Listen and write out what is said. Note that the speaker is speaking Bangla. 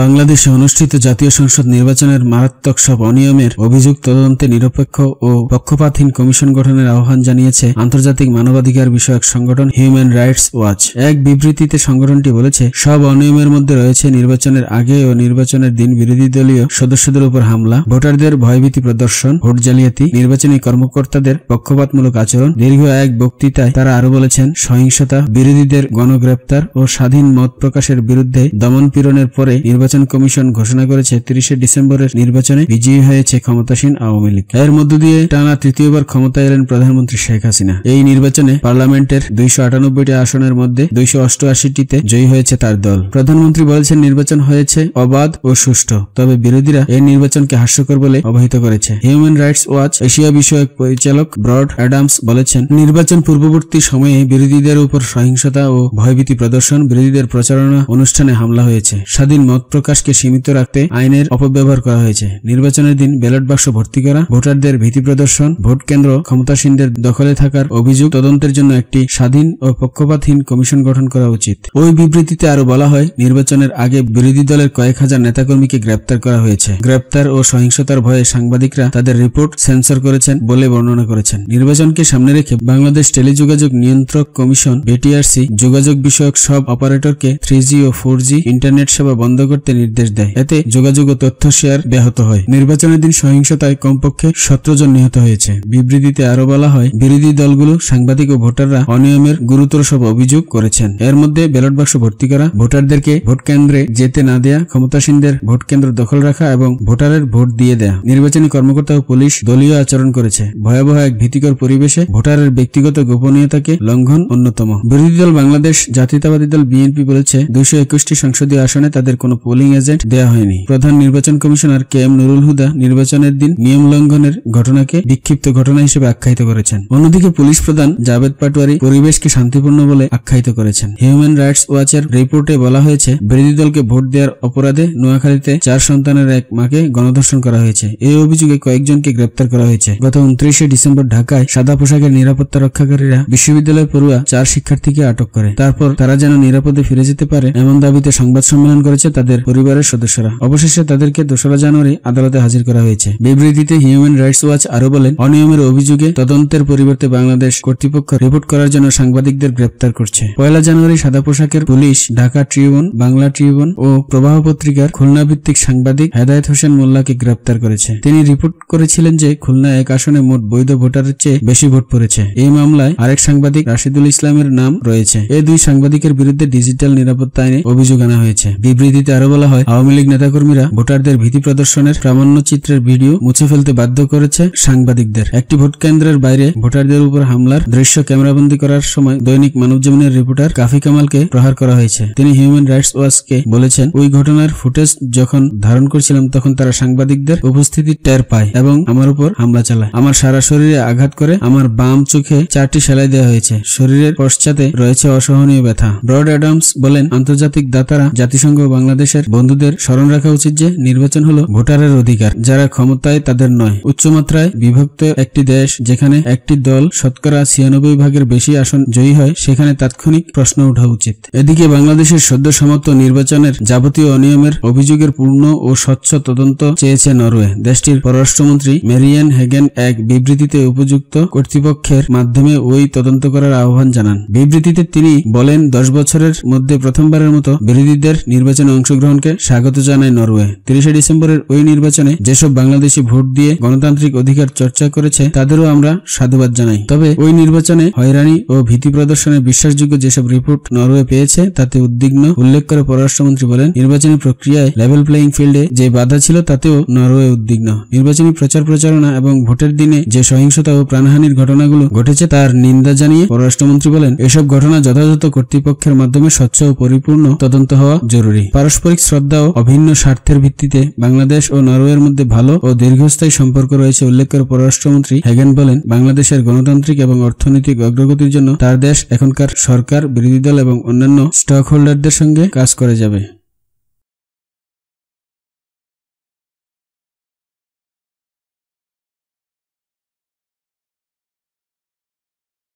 বাংলাদেশে অনুষ্ঠিত জাতীয় সংসদ নির্বাচনের মারাত্মক সব অনিয়মের অভিযোগ তদন্তে নিরপেক্ষ ও পক্ষপাতহীন কমিশন গঠনের আহ্বান জানিয়েছে আন্তর্জাতিক মানবাধিকার বিষয়ক সংগঠন হিউম্যান রাইটস ওয়াচ এক বিবৃতিতে সংগঠনটি বলেছে সব অনিয়মের মধ্যে রয়েছে নির্বাচনের আগে ও নির্বাচনের দিন বিরোধী দলীয় সদস্যদের উপর হামলা ভোটারদের ভয়ভীতি প্রদর্শন ভোট জালিয়াতি নির্বাচনী কর্মকর্তাদের পক্ষপাতমূলক আচরণ দীর্ঘ এক বক্তৃতায় তারা আরো বলেছেন সহিংসতা বিরোধীদের গণগ্রেপ্তার ও স্বাধীন মত প্রকাশের বিরুদ্ধে দমনপীড়নের পরে নির্বাচন কমিশন ঘোষণা করেছে তিরিশে ডিসেম্বরের নির্বাচনে বিজয়ী হয়েছে ক্ষমতাসীন আওয়ামী লীগ এর মধ্য দিয়ে টানা তৃতীয়বার ক্ষমতায় এলেন প্রধানমন্ত্রী শেখ হাসিনা এই নির্বাচনে পার্লামেন্টের দুইশো আসনের মধ্যে দুইশো অষ্টআশিটিতে জয়ী হয়েছে তার দল প্রধানমন্ত্রী বলেছেন নির্বাচন হয়েছে অবাধ ও সুষ্ঠু তবে বিরোধীরা এই নির্বাচনকে হাস্যকর বলে অবহিত করেছে হিউম্যান রাইটস ওয়াচ এশিয়া বিষয়ক পরিচালক ব্রড অ্যাডামস বলেছেন নির্বাচন পূর্ববর্তী সময়ে বিরোধীদের উপর সহিংসতা ও ভয়ভীতি প্রদর্শন বিরোধীদের প্রচারণা অনুষ্ঠানে হামলা হয়েছে স্বাধীন মত প্রকাশকে সীমিত রাখতে আইনের অপব্যবহার করা হয়েছে নির্বাচনের দিন ব্যালট বাক্স ভর্তি করা ভোটারদের ভীতি প্রদর্শন ভোট কেন্দ্র ক্ষমতাসীনদের দখলে থাকার অভিযোগ তদন্তের জন্য একটি স্বাধীন ও পক্ষপাতহীন কমিশন গঠন করা উচিত ওই বিবৃতিতে আরো বলা হয় নির্বাচনের আগে বিরোধী দলের কয়েক হাজার নেতাকর্মীকে গ্রেপ্তার করা হয়েছে গ্রেপ্তার ও সহিংসতার ভয়ে সাংবাদিকরা তাদের রিপোর্ট সেন্সর করেছেন বলে বর্ণনা করেছেন নির্বাচনকে সামনে রেখে বাংলাদেশ টেলিযোগাযোগ নিয়ন্ত্রক কমিশন বিটিআরসি যোগাযোগ বিষয়ক সব অপারেটরকে থ্রি ও ফোর ইন্টারনেট সেবা বন্ধ করতে নির্দেশ দেয় এতে যোগাযোগ ও তথ্য শেয়ার ব্যাহত হয় নির্বাচনের দিন সহিংসতায় কমপক্ষে সতেরো জন নিহত হয়েছে বিবৃতিতে আরো বলা হয় বিরোধী দলগুলো সাংবাদিক ও ভোটাররা অনিয়মের গুরুতর সব অভিযোগ করেছেন এর মধ্যে ব্যালট বাক্স ভর্তি করা ভোটারদেরকে ভোট কেন্দ্রে যেতে না দেয়া ক্ষমতাসীনদের ভোট কেন্দ্র দখল রাখা এবং ভোটারের ভোট দিয়ে দেয়া নির্বাচনী কর্মকর্তা ও পুলিশ দলীয় আচরণ করেছে ভয়াবহ এক ভীতিকর পরিবেশে ভোটারের ব্যক্তিগত গোপনীয়তাকে লঙ্ঘন অন্যতম বিরোধী দল বাংলাদেশ জাতীয়তাবাদী দল বিএনপি বলেছে দুশো একুশটি সংসদীয় আসনে তাদের কোনো পোলিং এজেন্ট দেয়া হয়নি প্রধান নির্বাচন commissioner K M Nurul Huda নির্বাচনের দিন নিয়ম লঙ্ঘনের ঘটনাকে বিক্ষিপ্ত ঘটনা হিসেবে আখ্যায়িত করেছেন অন্যদিকে পুলিশ প্রধান জাভেদ পাটোয়ারি পরিবেশকে শান্তিপূর্ণ বলে আখ্যায়িত করেছেন হিউম্যান রাইটস ওয়াচের রিপোর্টে বলা হয়েছে বিরোধী দলকে ভোট দেওয়ার অপরাধে নোয়াখালীতে চার সন্তানের এক মাকে গণধর্ষণ করা হয়েছে এই অভিযোগে কয়েকজনকে গ্রেপ্তার করা হয়েছে গত উনত্রিশে ডিসেম্বর ঢাকায় সাদা পোশাকের নিরাপত্তা রক্ষাকারীরা বিশ্ববিদ্যালয়ের পড়ুয়া চার শিক্ষার্থীকে আটক করে তারপর তারা যেন নিরাপদে ফিরে যেতে পারে এমন দাবিতে সংবাদ সম্মেলন করেছে তাদের তাদের পরিবারের সদস্যরা অবশেষে তাদেরকে দোসরা জানুয়ারি আদালতে হাজির করা হয়েছে বিবৃতিতে হিউম্যান রাইটস ওয়াচ আরো বলেন অনিয়মের অভিযোগে তদন্তের পরিবর্তে বাংলাদেশ কর্তৃপক্ষ রিপোর্ট করার জন্য সাংবাদিকদের গ্রেপ্তার করছে পয়লা জানুয়ারি সাদা পোশাকের police Dhaka tribune Bangla tribune ও প্রবাহ পত্রিকার খুলনা ভিত্তিক সাংবাদিক হেদায়ত হোসেন মোল্লাকে গ্রেপ্তার করেছে তিনি রিপোর্ট করেছিলেন যে খুলনা এক আসনে মোট বৈধ ভোটারের চেয়ে বেশি ভোট পড়েছে এই মামলায় আরেক সাংবাদিক রাশিদুল ইসলামের নাম রয়েছে এই দুই সাংবাদিকের বিরুদ্ধে ডিজিটাল নিরাপত্তা আইনে অভিযোগ আনা হয়েছে বিবৃতিতে আরো বলা হয় আওয়ামী লীগ নেতা কর্মীরা ভোটারদের ভীতি প্রদর্শনের প্রামাণ্য চিত্রের ভিডিও মুছে ফেলতে বাধ্য করেছে সাংবাদিকদের একটি ভোট কেন্দ্রের বাইরে ভোটারদের উপর হামলার দৃশ্য ক্যামেরাবন্দি করার সময় দৈনিক মানব জীবনের রিপোর্টার কাফি কামালকে প্রহার করা হয়েছে তিনি হিউম্যান রাইটস ওয়াচ কে বলেছেন ওই ঘটনার ফুটেজ যখন ধারণ করছিলাম তখন তারা সাংবাদিকদের উপস্থিতি টের পায় এবং আমার উপর হামলা চালায় আমার সারা শরীরে আঘাত করে আমার বাম চোখে চারটি সেলাই দেওয়া হয়েছে শরীরের পশ্চাতে রয়েছে অসহনীয় ব্যথা ব্রড অ্যাডামস বলেন আন্তর্জাতিক দাতারা জাতিসংঘ বাংলাদেশ বাংলাদেশের বন্ধুদের স্মরণ রাখা উচিত যে নির্বাচন হলো ভোটারের অধিকার যারা ক্ষমতায় তাদের নয় উচ্চমাত্রায় বিভক্ত একটি দেশ যেখানে একটি দল শতকরা ছিয়ানব্বই ভাগের বেশি আসন জয়ী হয় সেখানে তাৎক্ষণিক প্রশ্ন ওঠা উচিত এদিকে বাংলাদেশের সদ্য সমাপ্ত নির্বাচনের যাবতীয় অনিয়মের অভিযোগের পূর্ণ ও স্বচ্ছ তদন্ত চেয়েছে নরওয়ে দেশটির পররাষ্ট্রমন্ত্রী মেরিয়ান হেগেন এক বিবৃতিতে উপযুক্ত কর্তৃপক্ষের মাধ্যমে ওই তদন্ত করার আহ্বান জানান বিবৃতিতে তিনি বলেন দশ বছরের মধ্যে প্রথমবারের মতো বিরোধীদের নির্বাচনে অংশ অংশগ্রহণকে স্বাগত জানায় নরওয়ে তিরিশে ডিসেম্বরের ওই নির্বাচনে যেসব বাংলাদেশি ভোট দিয়ে গণতান্ত্রিক অধিকার চর্চা করেছে তাদেরও আমরা সাধুবাদ জানাই তবে ওই নির্বাচনে হয়রানি ও ভীতি প্রদর্শনের বিশ্বাসযোগ্য যেসব রিপোর্ট নরওয়ে পেয়েছে তাতে উদ্বিগ্ন উল্লেখ করে পররাষ্ট্রমন্ত্রী বলেন নির্বাচনী প্রক্রিয়ায় লেভেল প্লেয়িং ফিল্ডে যে বাধা ছিল তাতেও নরওয়ে উদ্বিগ্ন নির্বাচনী প্রচার প্রচারণা এবং ভোটের দিনে যে সহিংসতা ও প্রাণহানির ঘটনাগুলো ঘটেছে তার নিন্দা জানিয়ে পররাষ্ট্রমন্ত্রী বলেন এসব ঘটনা যথাযথ কর্তৃপক্ষের মাধ্যমে স্বচ্ছ ও পরিপূর্ণ তদন্ত হওয়া জরুরি পারস্পরিক পারস্পরিক শ্রদ্ধা ও অভিন্ন স্বার্থের ভিত্তিতে বাংলাদেশ ও নরওয়ের মধ্যে ভালো ও দীর্ঘস্থায়ী সম্পর্ক রয়েছে উল্লেখ করে পররাষ্ট্রমন্ত্রী হেগেন বলেন বাংলাদেশের গণতান্ত্রিক এবং অর্থনৈতিক অগ্রগতির জন্য তার দেশ এখনকার সরকার বিরোধী দল এবং অন্যান্য স্টক হোল্ডারদের সঙ্গে কাজ করে যাবে